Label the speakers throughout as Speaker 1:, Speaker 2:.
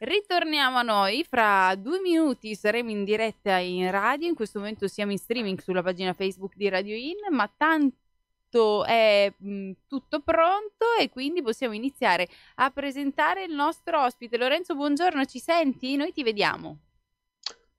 Speaker 1: Ritorniamo a noi, fra due minuti saremo in diretta in radio, in questo momento siamo in streaming sulla pagina Facebook di Radio In, ma tanto è mh, mm, tutto pronto e quindi possiamo iniziare a presentare il nostro ospite. Lorenzo, buongiorno, ci senti? Noi ti vediamo.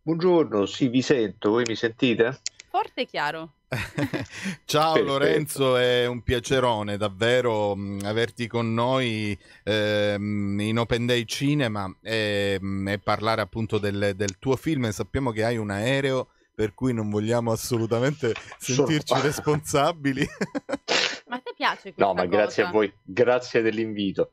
Speaker 2: Buongiorno, sì, vi sento, voi mi sentite?
Speaker 1: Forte e chiaro.
Speaker 2: Ciao Perfetto. Lorenzo, è un piacerone davvero mm, averti con noi ehm, in Open Day Cinema e, mm, e parlare appunto del, del, tuo film. Sappiamo che hai un aereo, per cui non vogliamo assolutamente sentirci Sono... responsabili.
Speaker 1: ma te piace? questo? No, ma cosa? grazie a voi,
Speaker 2: grazie dell'invito.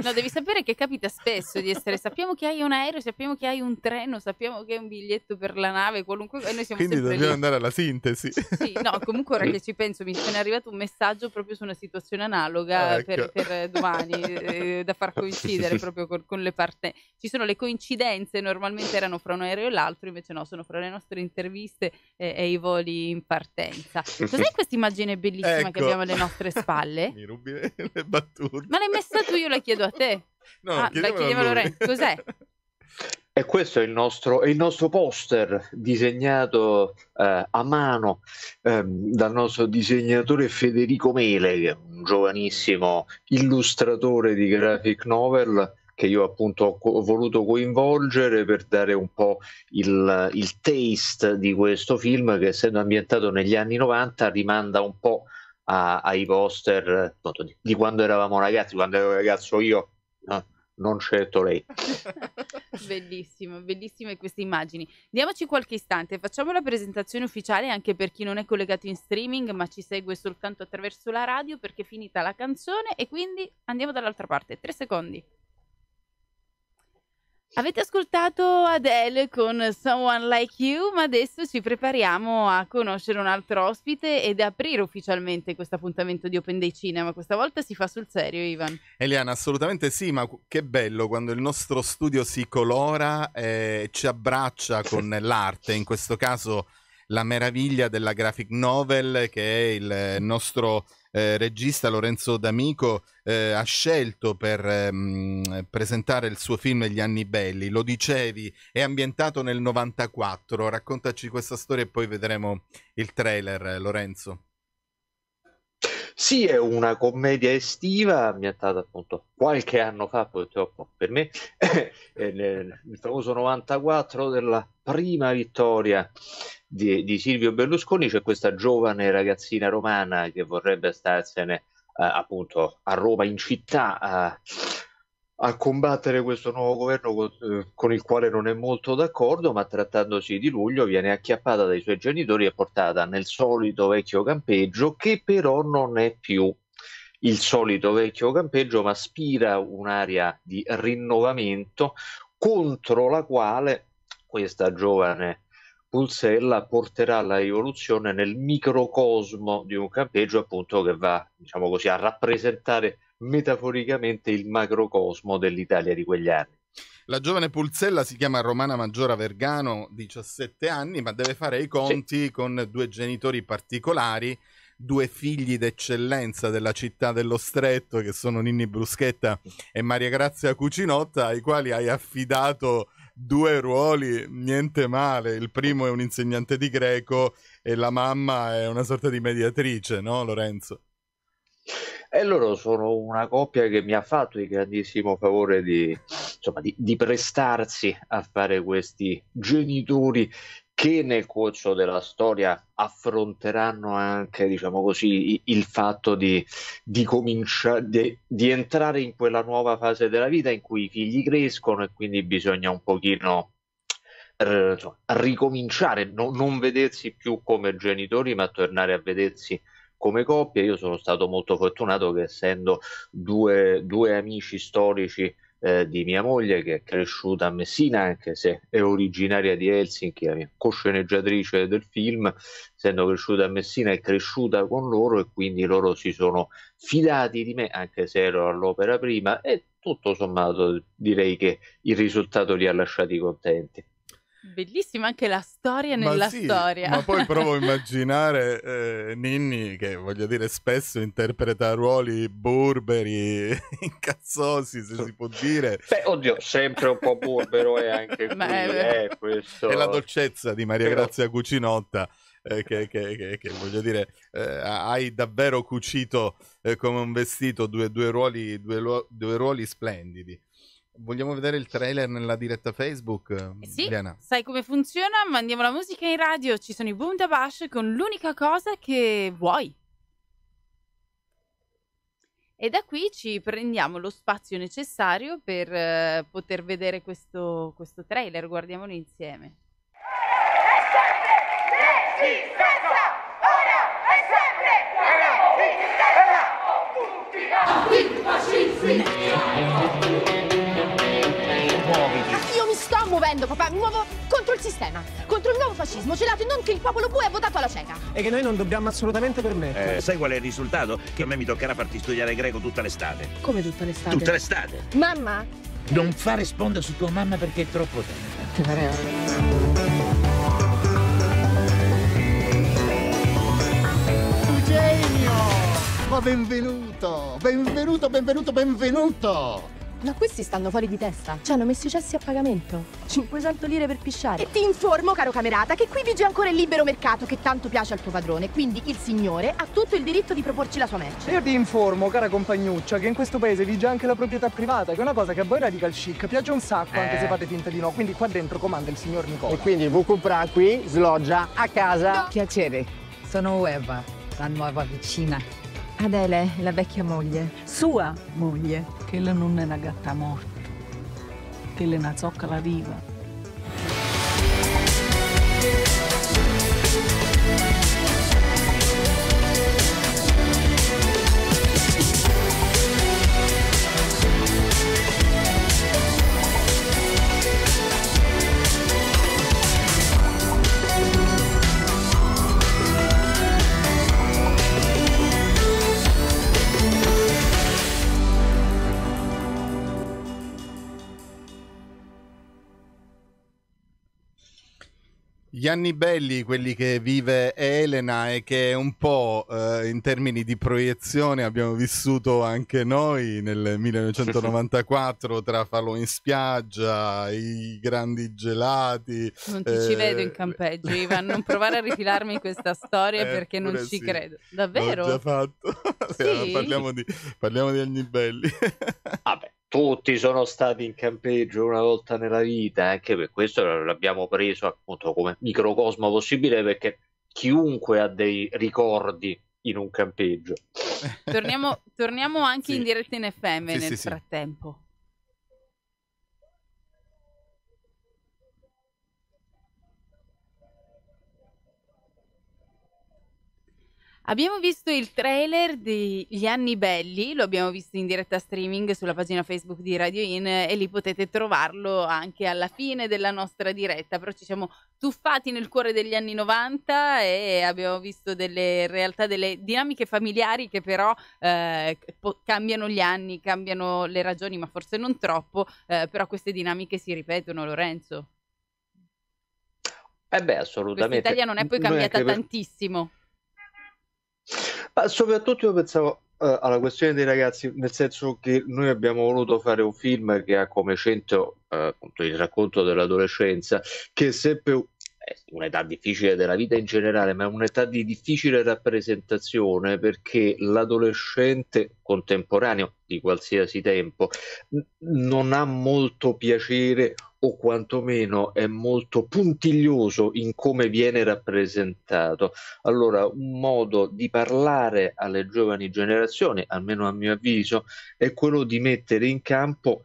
Speaker 1: No, devi sapere che capita spesso di essere, sappiamo che hai un aereo, sappiamo che hai un treno, sappiamo che hai un biglietto per la nave, qualunque cosa. noi siamo Quindi dobbiamo lì.
Speaker 2: andare alla sintesi.
Speaker 1: Sì, no, comunque ora che ci penso mi è arrivato un messaggio proprio su una situazione analoga ah, ecco. per, per, domani, eh, da far coincidere proprio con, con le partenze. Ci sono le coincidenze, normalmente erano fra un aereo e l'altro, invece no, sono fra le nostre interviste e, e i voli in partenza. Cos'è questa immagine bellissima ecco. che abbiamo alle nostre spalle? Mi rubi le battute. Ma l'hai messa tu, io la chiedo chiedo a te. No, ah, chiediamolo a Lorenzo. Cos'è?
Speaker 3: E questo è il nostro, è il nostro poster disegnato eh, a mano eh, dal nostro disegnatore Federico Mele, un giovanissimo illustratore di graphic novel che io appunto ho voluto coinvolgere per dare un po' il, il taste di questo film che essendo ambientato negli anni 90 rimanda un po' a, ai poster di, di, quando eravamo ragazzi, quando ero ragazzo io, no, non certo lei.
Speaker 1: Bellissimo, bellissime queste immagini. Diamoci qualche istante, facciamo la presentazione ufficiale anche per chi non è collegato in streaming ma ci segue soltanto attraverso la radio perché è finita la canzone e quindi andiamo dall'altra parte. Tre secondi. Avete ascoltato Adele con Someone Like You, ma adesso ci prepariamo a conoscere un altro ospite ed aprire ufficialmente questo appuntamento di Open Day Cinema. Questa volta si fa sul serio, Ivan.
Speaker 2: Eliana, assolutamente sì, ma che bello quando il nostro studio si colora e ci abbraccia con l'arte, in questo caso la meraviglia della graphic novel che è il nostro eh, regista Lorenzo D'Amico eh, ha scelto per ehm, presentare il suo film Gli anni belli. Lo dicevi, è ambientato nel 94. Raccontaci questa storia e poi vedremo il trailer, Lorenzo.
Speaker 3: Sì, è una commedia estiva ambientata appunto qualche anno fa, purtroppo per me, eh, nel, famoso 94 della prima vittoria di, di Silvio Berlusconi, c'è questa giovane ragazzina romana che vorrebbe starsene eh, appunto a Roma in città. Eh, a combattere questo nuovo governo con, eh, con, il quale non è molto d'accordo, ma trattandosi di luglio viene acchiappata dai suoi genitori e portata nel solito vecchio campeggio che però non è più il solito vecchio campeggio, ma spira un'area di rinnovamento contro la quale questa giovane Pulsella porterà la rivoluzione nel microcosmo di un campeggio appunto che va, diciamo così, a rappresentare metaforicamente il macrocosmo dell'Italia di quegli anni.
Speaker 2: La giovane Pulzella si chiama Romana Maggiora Vergano, 17 anni, ma deve fare i conti sì. con due genitori particolari, due figli d'eccellenza della città dello Stretto, che sono Ninni Bruschetta e Maria Grazia Cucinotta, ai quali hai affidato due ruoli niente male. Il primo è un insegnante di greco e la mamma è una sorta di mediatrice, no Lorenzo?
Speaker 3: E loro sono una coppia che mi ha fatto il grandissimo favore di, insomma, di, di prestarsi a fare questi genitori che nel corso della storia affronteranno anche, diciamo così, il fatto di, di cominciare di, di, entrare in quella nuova fase della vita in cui i figli crescono e quindi bisogna un pochino eh, ricominciare, no, non vedersi più come genitori, ma tornare a vedersi come coppia. Io sono stato molto fortunato che essendo due, due amici storici eh, di mia moglie che è cresciuta a Messina, anche se è originaria di Helsinki, la mia cosceneggiatrice del film, essendo cresciuta a Messina è cresciuta con loro e quindi loro si sono fidati di me, anche se ero all'opera prima e tutto sommato direi che il risultato li ha lasciati
Speaker 2: contenti.
Speaker 1: Bellissima anche la storia ma nella sì, storia. Ma poi
Speaker 2: provo a immaginare eh, Ninni che, voglio dire, spesso interpreta ruoli burberi, incazzosi, se si può dire. Beh,
Speaker 3: oddio, sempre un po' burbero è anche
Speaker 1: qui, è eh, questo.
Speaker 2: E la dolcezza di Maria Grazia Cucinotta. Eh, che, che, che, che, voglio dire, eh, hai davvero cucito eh, come un vestito due, due, ruoli, due, due ruoli splendidi. Vogliamo vedere il trailer nella diretta Facebook? sì, Diana.
Speaker 1: sai come funziona? Mandiamo la musica in radio, ci sono i boom da bash con l'unica cosa che vuoi. E da qui ci prendiamo lo spazio necessario per eh, poter vedere questo, questo trailer, guardiamolo insieme. È sempre resistenza! Ora è sempre resistenza! Tutti fascisti! combattendo, papà, nuovo contro il sistema, contro il nuovo fascismo celato in non che il popolo bue ha votato alla cieca.
Speaker 3: E che noi non dobbiamo assolutamente permettere. Eh, sai qual è il risultato? Che a me mi toccherà farti studiare greco tutta l'estate.
Speaker 1: Come tutta l'estate? Tutta l'estate. Mamma?
Speaker 3: Non fa rispondere su tua mamma perché è troppo tempo.
Speaker 2: Ti
Speaker 1: pareva? Ma benvenuto, benvenuto, benvenuto, benvenuto! Ma questi stanno fuori di testa. Ci hanno messo i cessi a pagamento. 500 lire per pisciare. E ti informo, caro camerata, che qui vige ancora il libero mercato che tanto piace al tuo padrone. Quindi il signore ha tutto il diritto di proporci la sua merce. E Io ti
Speaker 2: informo, cara compagnuccia, che in questo paese vige anche la proprietà privata, che è una cosa che a voi radical chic piace un sacco, eh. anche se eh. fate finta di no. Quindi qua dentro comanda il signor Nicola. E quindi vu comprà qui, sloggia, a casa. No. Piacere,
Speaker 1: sono Eva, la nuova vicina. Adele, la vecchia moglie. Sua moglie, che lei non è una gatta morta, che lei è una zoccola viva.
Speaker 2: anni belli quelli che vive Elena e che un po' eh, in termini di proiezione abbiamo vissuto anche noi nel 1994 tra Falò in spiaggia, i grandi gelati. Non ti eh... ci vedo in
Speaker 1: campeggio, Ivan, non provare a rifilarmi questa storia eh, perché non ci credo. Davvero? L'ho già fatto.
Speaker 2: Sì? parliamo, di, parliamo di anni
Speaker 3: belli. Vabbè tutti sono stati in campeggio una volta nella vita, anche per questo l'abbiamo preso appunto come microcosmo possibile perché chiunque ha dei ricordi in un campeggio.
Speaker 1: Torniamo, torniamo anche sì. in diretta in FM sì, nel sì, frattempo. Abbiamo visto il trailer di Gli anni belli, lo abbiamo visto in diretta streaming sulla pagina Facebook di Radio In e lì potete trovarlo anche alla fine della nostra diretta, però ci siamo tuffati nel cuore degli anni 90 e abbiamo visto delle realtà, delle dinamiche familiari che però eh, cambiano gli anni, cambiano le ragioni, ma forse non troppo, eh, però queste dinamiche si ripetono Lorenzo.
Speaker 3: Eh beh, assolutamente. L'Italia non è poi cambiata per...
Speaker 1: tantissimo.
Speaker 3: Ma soprattutto io pensavo eh, alla questione dei ragazzi, nel senso che noi abbiamo voluto fare un film che ha come centro eh, il racconto dell'adolescenza, che è sempre un'età difficile della vita in generale, ma è un'età di difficile rappresentazione perché l'adolescente contemporaneo di qualsiasi tempo non ha molto piacere o quantomeno è molto puntiglioso in come viene rappresentato. Allora, un modo di parlare alle giovani generazioni, almeno a mio avviso, è quello di mettere in campo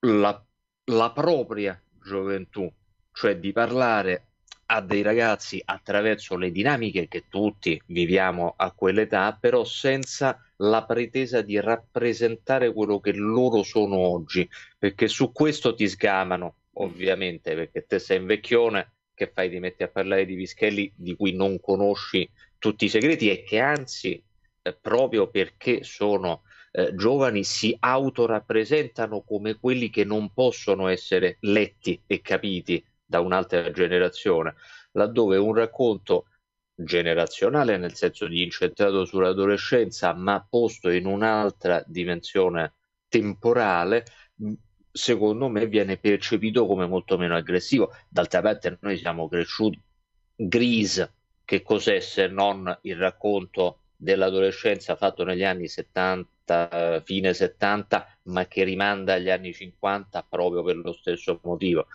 Speaker 3: la, la propria gioventù, cioè di parlare a dei ragazzi attraverso le dinamiche che tutti viviamo a quell'età, però senza la pretesa di rappresentare quello che loro sono oggi, perché su questo ti sgamano ovviamente, perché te sei un vecchione che fai di metti a parlare di Vischelli di cui non conosci tutti i segreti e che anzi, eh, proprio perché sono eh, giovani, si autorappresentano come quelli che non possono essere letti e capiti da un'altra generazione, laddove un racconto generazionale, nel senso di incentrato sull'adolescenza, ma posto in un'altra dimensione temporale, secondo me viene percepito come molto meno aggressivo. D'altra parte noi siamo cresciuti gris, che cos'è se non il racconto dell'adolescenza fatto negli anni 70, fine 70, ma che rimanda agli anni 50 proprio per lo stesso motivo.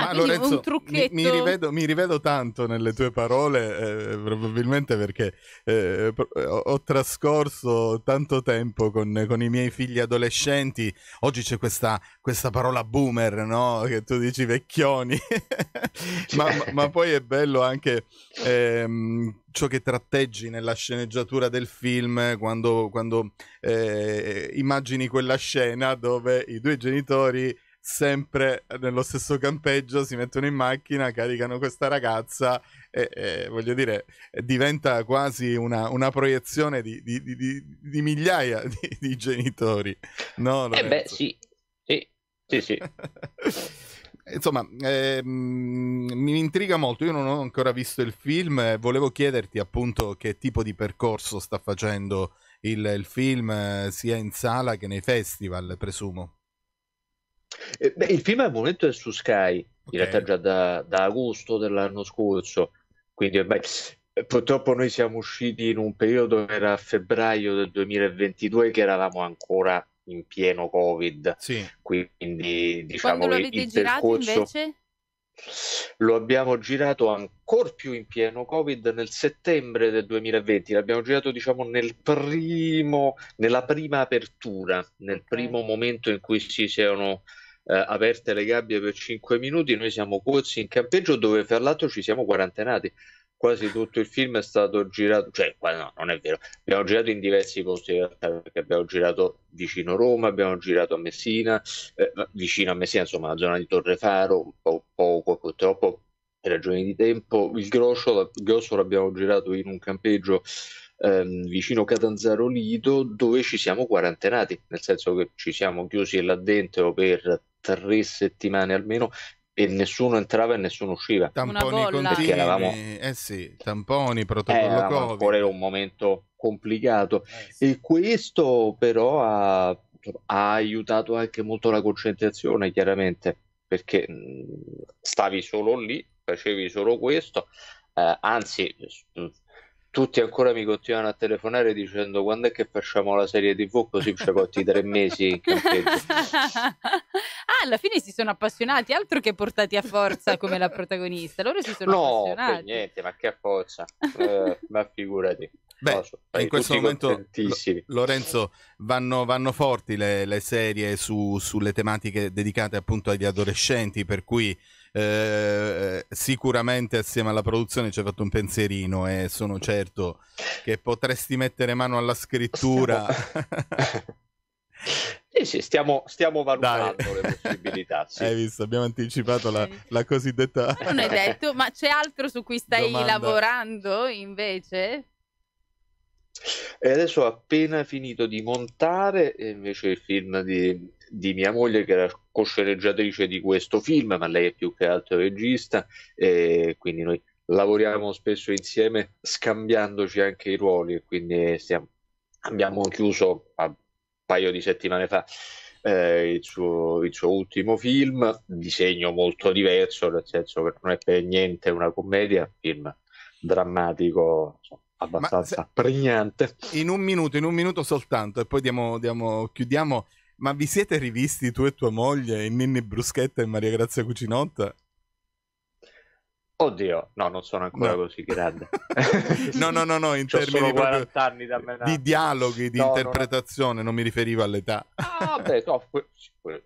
Speaker 2: Ah, Ma Lorenzo, mi, mi, rivedo, mi, rivedo, tanto nelle tue parole, eh, probabilmente perché eh, eh, ho, ho, trascorso tanto tempo con, con, i miei figli adolescenti. Oggi c'è questa, questa parola boomer, no? Che tu dici vecchioni. ma, ma, ma, poi è bello anche ehm, ciò che tratteggi nella sceneggiatura del film quando, quando eh, immagini quella scena dove i due genitori sempre nello stesso campeggio, si mettono in macchina, caricano questa ragazza e, e voglio dire, diventa quasi una, una proiezione di, di, di, di, migliaia di, genitori. No, eh beh, sì,
Speaker 3: sì, sì. sì.
Speaker 2: Insomma, eh, mi intriga molto. Io non ho ancora visto il film. Volevo chiederti appunto che tipo di percorso sta facendo il, il film, eh, sia in sala che nei festival, presumo.
Speaker 3: Eh, beh, il film al momento è su Sky, okay. in realtà già da, da, agosto dell'anno scorso, quindi ormai purtroppo noi siamo usciti in un periodo che era febbraio del 2022 che eravamo ancora in pieno Covid, sì. quindi diciamo Quando il, il percorso... Invece? Lo abbiamo girato ancora più in pieno Covid nel settembre del 2020, l'abbiamo girato diciamo nel primo, nella prima apertura, nel primo momento in cui si erano eh, aperte le gabbie per 5 minuti, noi siamo corsi in campeggio dove fra l'altro ci siamo quarantenati. Quasi tutto il film è stato girato, cioè no, non è vero, abbiamo girato in diversi posti in realtà, perché abbiamo girato vicino Roma, abbiamo girato a Messina, eh, vicino a Messina, insomma, la zona di Torre Faro, un po' poco purtroppo per ragioni di tempo. Il grosso, il grosso l'abbiamo girato in un campeggio ehm, vicino Catanzaro Lido dove ci siamo quarantenati, nel senso che ci siamo chiusi là dentro per tre settimane almeno e nessuno entrava e nessuno usciva. Tamponi continui, eravamo...
Speaker 2: eh sì, tamponi, protocollo Covid. Ancora
Speaker 3: era un momento complicato eh sì. e questo però ha, ha, aiutato anche molto la concentrazione chiaramente perché mm, stavi solo lì, facevi solo questo, eh, anzi mm, tutti ancora mi continuano a telefonare dicendo quando è che facciamo la serie tv così ci cotti tre mesi
Speaker 1: ah alla fine si sono appassionati altro che portati a forza come la protagonista loro si sono no, appassionati no
Speaker 3: niente ma che a forza eh, ma figurati Beh, in questo momento
Speaker 2: Lorenzo vanno, vanno forti le, le serie su, sulle tematiche dedicate appunto agli adolescenti, per cui eh, sicuramente assieme alla produzione ci hai fatto un pensierino e sono certo che potresti mettere mano alla scrittura. Sì, sì, stiamo, stiamo valutando Dai. le possibilità. Sì. Hai visto, abbiamo anticipato la, la, cosiddetta... Non hai detto,
Speaker 1: ma c'è altro su cui stai Domanda. lavorando invece?
Speaker 3: E adesso ho appena finito di montare invece il film di, di mia moglie che era co di questo film, ma lei è più che altro regista, e quindi noi lavoriamo spesso insieme scambiandoci anche i ruoli e quindi stiamo, abbiamo chiuso un paio di settimane fa eh, il, suo, il, suo, ultimo film, disegno molto diverso, nel senso che non è per niente una commedia, film drammatico. Insomma abbastanza se...
Speaker 2: pregnante. In un minuto, in un minuto soltanto, e poi diamo, diamo, chiudiamo. Ma vi siete rivisti tu e tua moglie e Ninni Bruschetta e Maria Grazia Cucinotta?
Speaker 3: Oddio, no, non sono ancora no. così grande.
Speaker 2: no, no, no, no, in C'ho termini 40 anni da di dialoghi, di no, interpretazione, non... non... mi riferivo all'età. Ah, beh, no, que- que-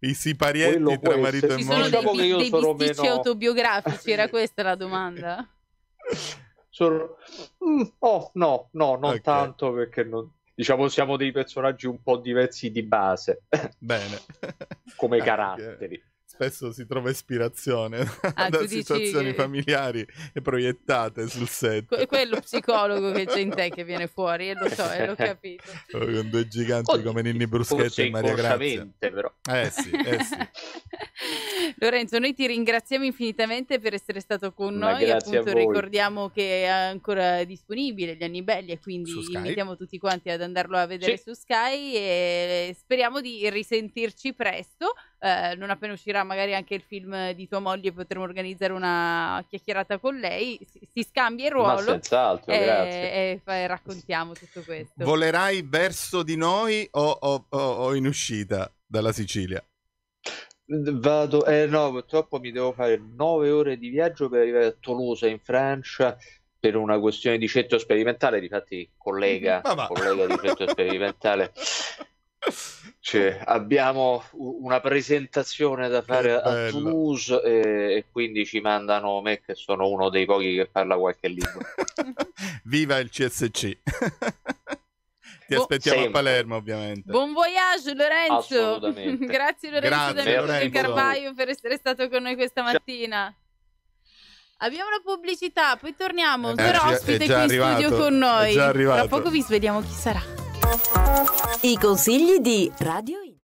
Speaker 2: i siparietti Quello tra marito essere. e moglie. Diciamo dei, che io dei sono meno
Speaker 1: autobiografici, era questa la domanda.
Speaker 3: Sono... Mm, oh, no, no, non okay. tanto perché non... Diciamo siamo dei personaggi un po' diversi di base. Bene. Come caratteri.
Speaker 2: Spesso si trova ispirazione ah, da situazioni che... familiari e proiettate sul set. Que-
Speaker 1: quello psicologo che c'è in te che viene fuori, e eh, lo so, e eh, l'ho capito.
Speaker 2: Con due giganti oh, come Ninni Bruschetti e Maria Grazia. Però. Eh sì, eh sì.
Speaker 1: Lorenzo, noi ti ringraziamo infinitamente per essere stato con Ma noi. Appunto, ricordiamo che è ancora disponibile gli anni belli e quindi invitiamo tutti quanti ad andarlo a vedere sì. su Sky e speriamo di risentirci presto. Eh, non appena uscirà magari anche il film di tua moglie potremo organizzare una chiacchierata con lei. Si, si scambia il ruolo. Eh, e, e, raccontiamo tutto questo.
Speaker 2: Volerai verso di noi o, o, o in uscita dalla Sicilia? Vado, eh
Speaker 3: no, purtroppo mi devo fare 9 ore di viaggio per arrivare a Tolosa in Francia per una questione di centro sperimentale. Difatti, collega, mm, collega di centro sperimentale. Cioè, abbiamo una presentazione da fare a Toulouse e, e, quindi ci mandano me che sono uno dei pochi che parla qualche lingua.
Speaker 2: Viva il CSC! Ti aspettiamo sempre. a Palermo, ovviamente.
Speaker 1: Buon voyage, Lorenzo. Grazie, Lorenzo Grazie, Lorenzo Carvaio, per essere stato con noi questa mattina. Ciao. Abbiamo la pubblicità, poi torniamo. Un eh, ospite qui arrivato, in studio con noi. Tra poco vi svegliamo chi sarà. I consigli di Radio